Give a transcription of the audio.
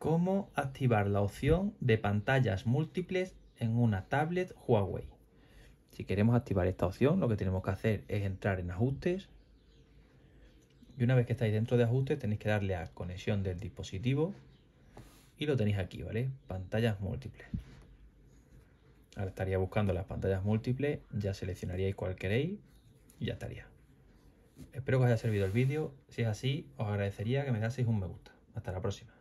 cómo activar la opción de pantallas múltiples en una tablet Huawei. Si queremos activar esta opción, lo que tenemos que hacer es entrar en ajustes. Y una vez que estáis dentro de ajustes, tenéis que darle a conexión del dispositivo. Y lo tenéis aquí, ¿vale? Pantallas múltiples. Ahora estaría buscando las pantallas múltiples, ya seleccionaríais cuál queréis y ya estaría. Espero que os haya servido el vídeo. Si es así, os agradecería que me daseis un me gusta. Hasta la próxima.